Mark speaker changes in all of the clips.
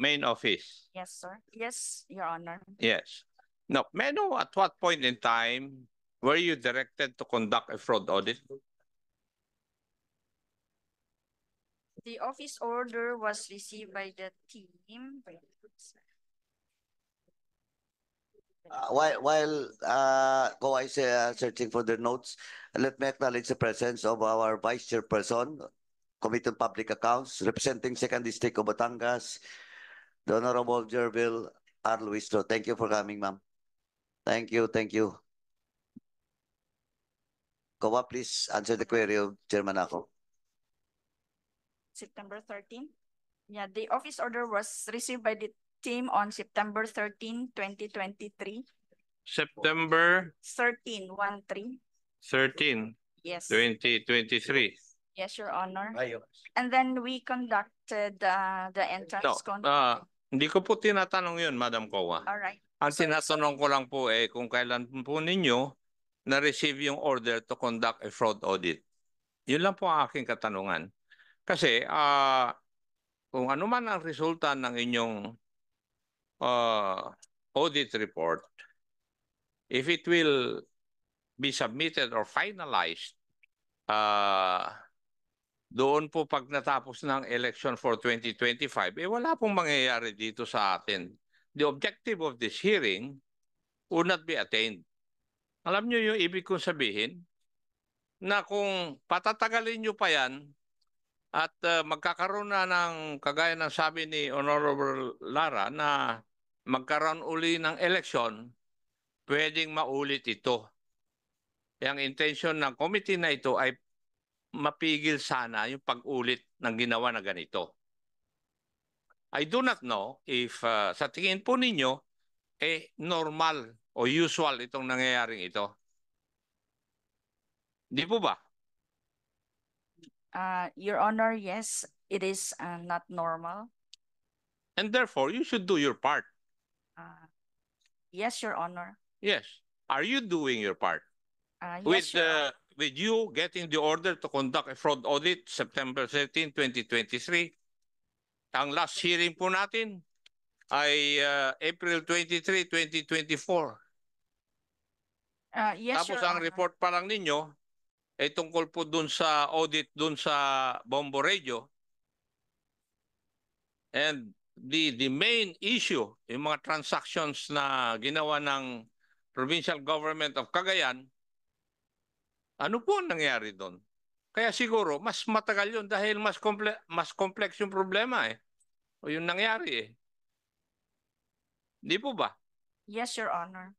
Speaker 1: main office?
Speaker 2: Yes, sir. Yes, Your Honor.
Speaker 1: Yes. Now, may I know at what point in time were you directed to conduct a fraud audit?
Speaker 2: The office order was received by the team.
Speaker 3: Uh,
Speaker 4: while while uh, go I say uh, searching for the notes, let me acknowledge the presence of our vice chairperson, Committee on Public Accounts, representing Second District of Batangas, the Honorable Gerbil R. Luisto. Thank you for coming, ma'am. Thank you, thank you. Kawa, please answer the query of Chairman
Speaker 1: Ako.
Speaker 2: September 13. Yeah, the office order was received by the team on September 13, 2023.
Speaker 1: September
Speaker 2: 13, 1 3.
Speaker 1: 13. Yes. 2023.
Speaker 2: Yes, Your Honor. Ayun. And then we conducted uh, the entrance no,
Speaker 1: uh, hindi ko po tinatanong yun, Madam Kowa. All right. Ang so, ko lang po eh, kung kailan po ninyo na-receive yung order to conduct a fraud audit. Yun lang po ang aking katanungan. Kasi uh, kung ano man ang resulta ng inyong uh, audit report, if it will be submitted or finalized uh, doon po pag natapos ng election for 2025, eh wala pong mangyayari dito sa atin. The objective of this hearing will not be attained. Alam niyo yung ibig kong sabihin? Na kung patatagalin niyo pa yan at uh, magkakaroon na ng kagaya ng sabi ni Honorable Lara na magkaroon uli ng election, pwedeng maulit ito. Ang intention ng committee na ito ay mapigil sana yung pag-ulit ng ginawa na ganito. I do not know if uh, sa tingin po ninyo, eh normal o usual itong nangyayaring ito. Di po ba?
Speaker 2: Uh, Your Honor, yes, it is uh, not normal.
Speaker 1: And therefore, you should do your part. Uh,
Speaker 2: yes, Your Honor.
Speaker 1: Yes. Are you doing your part? Uh, yes, With the with you getting the order to conduct a fraud audit September 13, 2023. Ang last hearing po natin ay uh, April 23, 2024.
Speaker 2: Uh, yes, Tapos ang
Speaker 1: report pa lang ninyo ay tungkol po dun sa audit dun sa Bombo Radio. And the, the main issue, yung mga transactions na ginawa ng provincial government of Cagayan, ano po ang nangyari doon? Kaya siguro, mas matagal yun dahil mas, komple mas complex yung problema eh. O yung nangyari eh. Di po ba?
Speaker 2: Yes, Your Honor.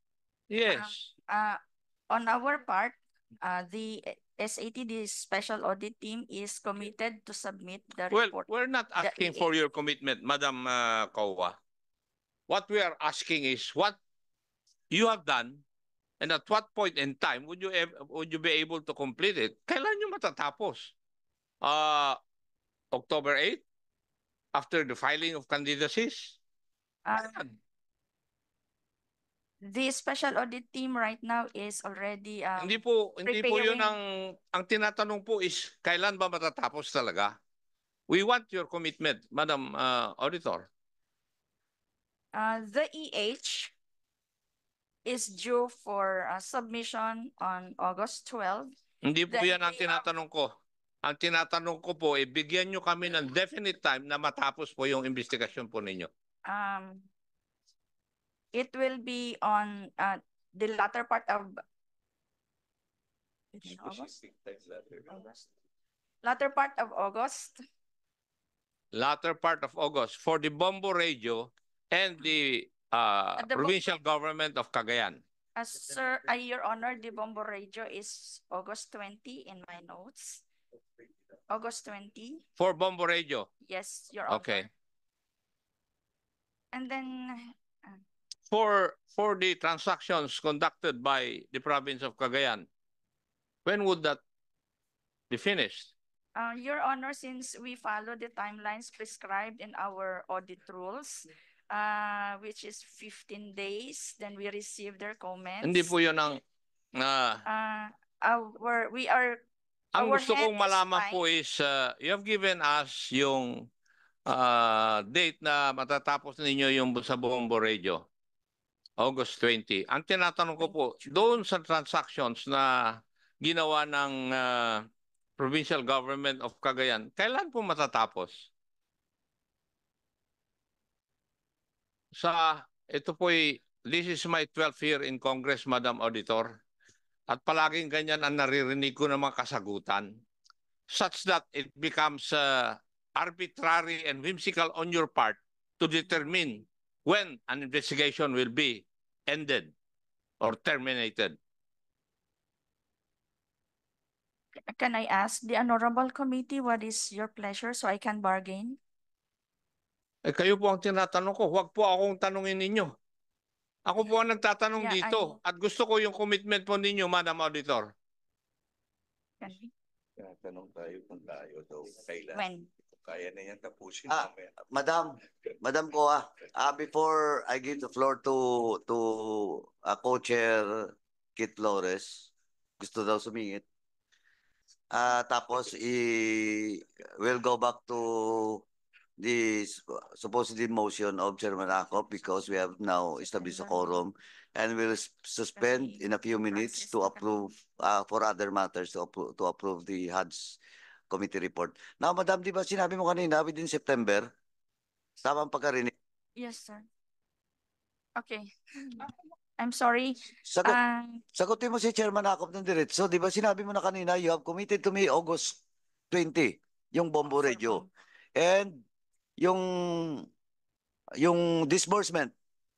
Speaker 1: Yes.
Speaker 2: Um, uh, on our part, uh, the SAT, the Special Audit Team, is committed to submit the report. Well, we're not asking for
Speaker 1: your commitment, Madam uh, Kawa. What we are asking is what you have done And at what point in time would you would you be able to complete it? Kailan nyo matatapos? Uh, October 8? After the filing of candidacies?
Speaker 2: Um, the special audit team right now is already um, Hindi
Speaker 1: po hindi po 'yun ang ang tinatanong po is kailan ba matatapos talaga? We want your commitment, Madam uh, Auditor.
Speaker 2: Uh, the EH is due for uh, submission on August 12. Hindi po yan ang tinatanong
Speaker 1: ko. Ang tinatanong ko po, ibigyan eh, bigyan nyo kami ng definite time na matapos po yung investigasyon po ninyo.
Speaker 2: Um, it will be on uh, the latter part of August? August. Latter part of August.
Speaker 1: Latter part of August for the Bombo Radio and the uh, provincial government of Cagayan.
Speaker 2: Uh, sir, uh, Your Honor, the Bombo Radio is August 20 in my notes. August 20.
Speaker 1: For Bombo Radio?
Speaker 2: Yes, Your Honor. Okay. And then... Uh,
Speaker 1: for, for the transactions conducted by the province of Cagayan, when would that be finished?
Speaker 2: Uh, Your Honor, since we follow the timelines prescribed in our audit rules, uh, which is 15 days. Then we received their comments. Hindi po
Speaker 1: yun ang... Uh,
Speaker 2: uh, our, we are... Ang gusto kong malaman is po
Speaker 1: is, uh, you have given us yung uh, date na matatapos ninyo yung sa Bombo Radio. August 20. Ang tinatanong ko po, doon sa transactions na ginawa ng uh, provincial government of Cagayan, kailan po matatapos? sa ito po'y this is my 12th year in Congress, Madam Auditor. At palaging ganyan ang naririnig ko ng mga kasagutan. Such that it becomes uh, arbitrary and whimsical on your part to determine when an investigation will be ended or terminated.
Speaker 2: Can I ask the Honorable Committee what is your pleasure so I can bargain?
Speaker 1: Eh, kayo po ang tinatanong ko. Huwag po akong tanungin ninyo. Ako po ang nagtatanong yeah, dito. I... At gusto ko yung commitment po ninyo, Madam Auditor. Tinatanong tayo
Speaker 4: kung tayo daw kailan. When? Kaya na yan tapusin ah, namin.
Speaker 1: Madam, Madam
Speaker 4: Koa, uh, before I give the floor to to uh, co-chair Kit Flores, gusto daw sumingit. Uh, tapos, i, we'll go back to the uh, supposedly motion of Chairman Akop because we have now established a quorum and we'll suspend in a few minutes to approve uh, for other matters to approve, to approve the HUD's committee report. Now, Madam, di ba sinabi mo kanina within September? Tama ang pagkarinig.
Speaker 2: Yes, sir. Okay. I'm sorry. Sagot, uh,
Speaker 4: sagutin mo si Chairman Akop ng diretso. Di ba sinabi mo na kanina, you have committed to me August 20, yung Bombo Radio. And yung yung disbursement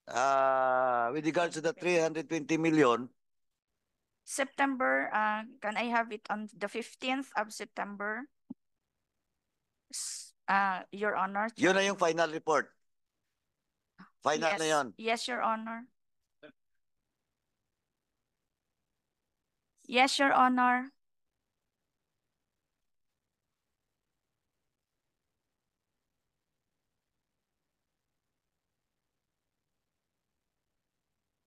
Speaker 4: uh, with regards to the 320 million
Speaker 2: September uh, can I have it on the 15th of September uh, your honor yun na yung final report
Speaker 4: final yes. na yun
Speaker 2: yes your honor yes your honor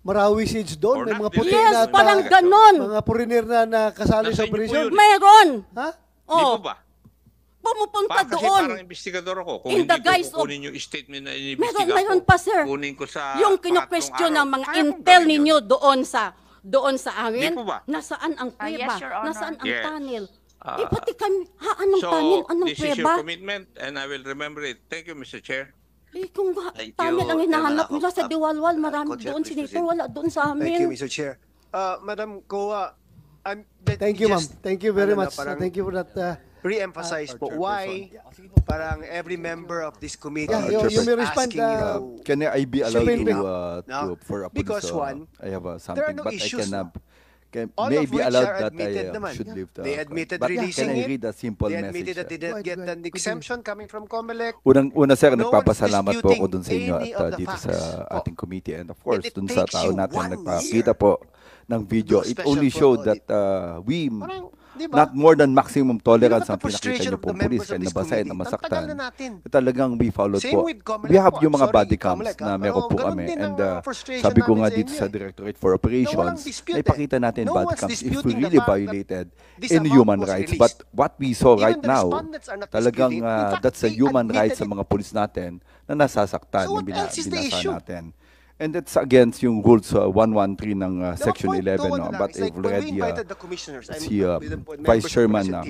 Speaker 4: Marawi
Speaker 1: siege doon. May mga not puti Yes, na, Yes, parang ganon.
Speaker 4: mga puriner na nakasali sa inyo Meron.
Speaker 2: Ha? Oh. Di ba Oh, ba? pumupunta Pa, kasi parang
Speaker 1: investigador ako. Kung In hindi the guise ko of- yung statement na inibistiga Meron, meron pa, sir. Kunin ko sa Yung kino-question
Speaker 2: ng mga intel ninyo doon sa doon sa amin, ba? nasaan ang Ah, yes, nasaan ang Yes. tunnel? Ah. eh, pati kami, ha,
Speaker 1: ah, anong tunnel? Anong this is your commitment and I will remember it. Thank you, Mr. Chair.
Speaker 4: Eh, kung ba, Thank ang hinahanap nila sa Diwalwal, marami Coach, doon, please wala doon sa amin. Thank you,
Speaker 3: Mr. Chair. Uh, Madam Koa, I'm, Thank you, ma'am. Thank you very ano much. parang Thank you for that. uh, Re-emphasize po, why parang every member of this committee Yeah, you- you may respond, asking uh, you Can I be allowed to, uh, No. to for a Because uh, one, I have uh, something, no but I cannot. Can, All may of which allowed are that admitted I uh, naman. should leave the They admitted But releasing can I it. read a simple They admitted that message? they didn't get do an exemption coming from COMELEC. Unang una sir, No nagpapasalamat po ako dun sa inyo at uh, dito sa facts. ating oh, committee and of course it dun sa tao natin one nagpakita po ng video. It only showed that uh, we Parang- Diba? Not more than maximum tolerance diba ang pinakita niyo po pulis kaya nabasahin na masaktan. Na natin. Talagang we followed Same po. we have po. yung mga Sorry, body cams ah. na meron po kami. And uh, sabi ko nga dito sa eh. Directorate for Operations, no ay pakita natin no body cams if we really violated in human rights. But what we saw right now, talagang uh, that's a human rights sa mga pulis natin na nasasaktan so yung binasa natin. And that's against yung rules uh, 113 ng uh, Section 11. No? But I've like already, uh, uh, uh, uh, the commissioners, I'm si uh, Vice Chairman na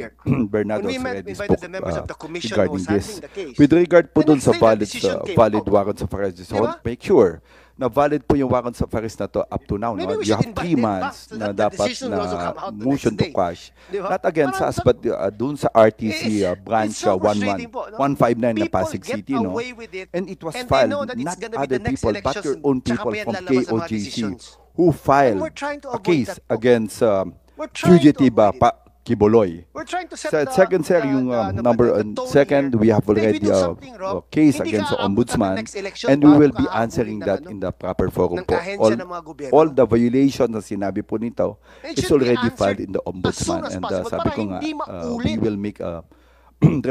Speaker 3: Bernardo has already spoke uh, regarding this. With regard po dun sa valid, uh, valid warrant sa Farage, make sure na valid po yung warrant sa Faris na to up to now. Maybe no? You have three months so na dapat na motion to quash. Diba? Not again, Parang, sa but uh, dun sa RTC uh, branch uh, so 11, po, no? 159 na Pasig City. No? It, and it was and filed, not other people, but your own people from KOGC who filed a case against um, fugitive uh, pa, Kibuloy. We're trying to set, the, second sir yung um, the, ano number the, the second here. we have already a uh, uh, case Hindi against the ombudsman and we will be answering that ano, in the proper forum po. All, all the violations na sinabi po nito is already filed in the ombudsman and uh, sabi ko nga uh, we will make a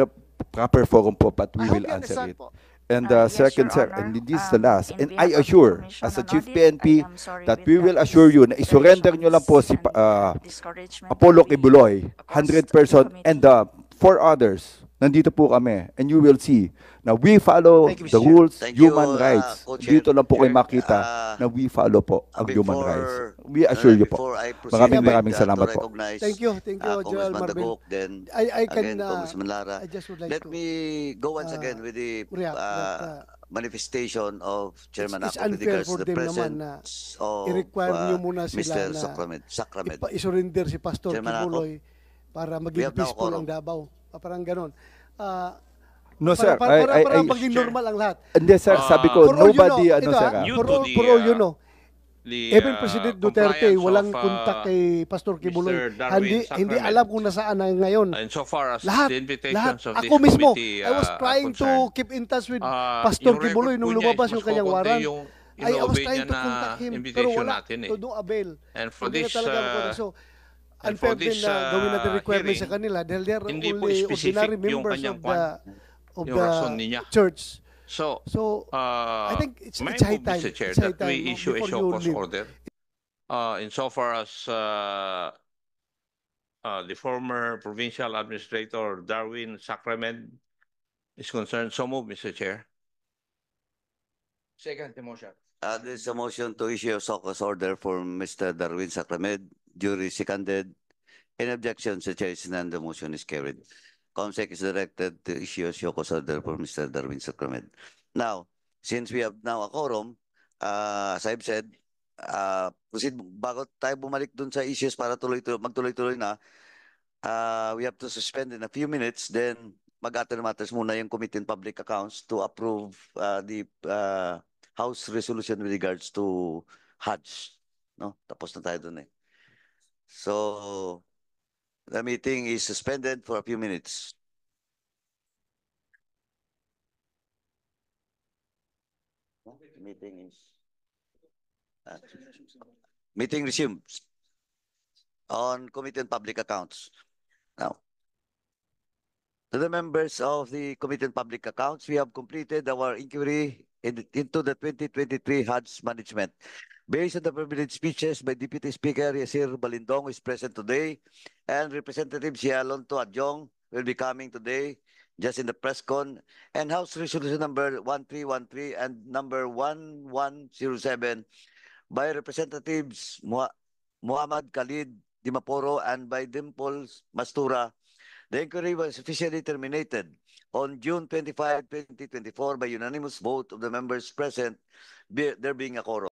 Speaker 3: proper forum po but we will answer it. Po and uh, uh Second yes, Honor, and this is the um, last. and I assure, as a Chief PNP, that we will assure you na isurrender nyo lang po si uh, Apollo Kibuloy, 100 person, and the uh, four others nandito po kami. And you will see na we follow you, the rules, Thank human uh, rights. co Dito lang po kayo makita uh, na we follow po ang uh, before- human rights. We assure uh, you po. Maraming maraming salamat po. Thank you, thank you, uh, Joel Congressman Marvin.
Speaker 4: then I, I again, can, uh, Lara. I just would like Let to me go once uh, again with the react uh, uh manifestation of Chairman It's- it's Ako with regards to the them na of i-require niyo uh, muna sila Mr. Sacrament. Sacrament. ipa- isurrender si Pastor Chairman Ako. Kibuloy para maging We have peaceful ang Davao. Uh, parang ganun. Uh, ah, No, sir. Para, para, I, I, parang normal ang lahat. Hindi, sir. Ah. sabi ko, nobody, you know, ano, sir. for, all, for all you know, ano,
Speaker 1: the, even President Duterte, walang of, uh, contact
Speaker 4: kay Pastor Kibuloy. Hindi, hindi alam kung nasaan na
Speaker 1: ngayon. And so far as lahat, the invitations lahat, of this ako mismo, uh, I was
Speaker 4: trying to keep in touch with
Speaker 1: uh, Pastor
Speaker 4: Kibuloy nung lumabas yung kanyang waran. Yung,
Speaker 1: I was trying to contact him, pero wala. Natin, eh. To
Speaker 4: no avail.
Speaker 1: And for this, so,
Speaker 4: And for this, uh, gawin natin requirement hearing, sa kanila dahil they are hindi only ordinary members of the,
Speaker 1: of the church. So, so uh, I think it's, it's high time. Mr. Chair, it's high time we issue a show cause order uh, far as uh, uh, the former provincial administrator Darwin Sacrament is concerned. So move, Mr. Chair. Second, motion.
Speaker 4: Uh, there is a motion to issue a show order for Mr. Darwin Sacrament. Jury seconded. Any objection? The chair is none. The motion is carried. COMSEC is directed to issue a shoko's order for Mr. Darwin Sacrament. Now, since we have now a quorum, uh, as I've said, uh, proceed, bago tayo bumalik dun sa issues para tuloy-tuloy, magtuloy-tuloy na, uh, we have to suspend in a few minutes, then mag-attend matters muna yung Committee on Public Accounts to approve uh, the uh, House resolution with regards to Hajj. No? Tapos na tayo dun eh. So the meeting is suspended for a few minutes. Meeting is uh, meeting resumed on Committee on Public Accounts. Now, to the members of the Committee on Public Accounts, we have completed our inquiry into the 2023 HUD's management. Based on the privileged speeches by Deputy Speaker Yasir Balindong, who is present today, and Representative Sialonto Adjong will be coming today just in the press con, and House Resolution number 1313 and number 1107 by Representatives Muhammad Khalid Dimaporo and by Dimples Mastura, the inquiry was officially terminated on June 25, 2024 by unanimous vote of the members present, there being a quorum.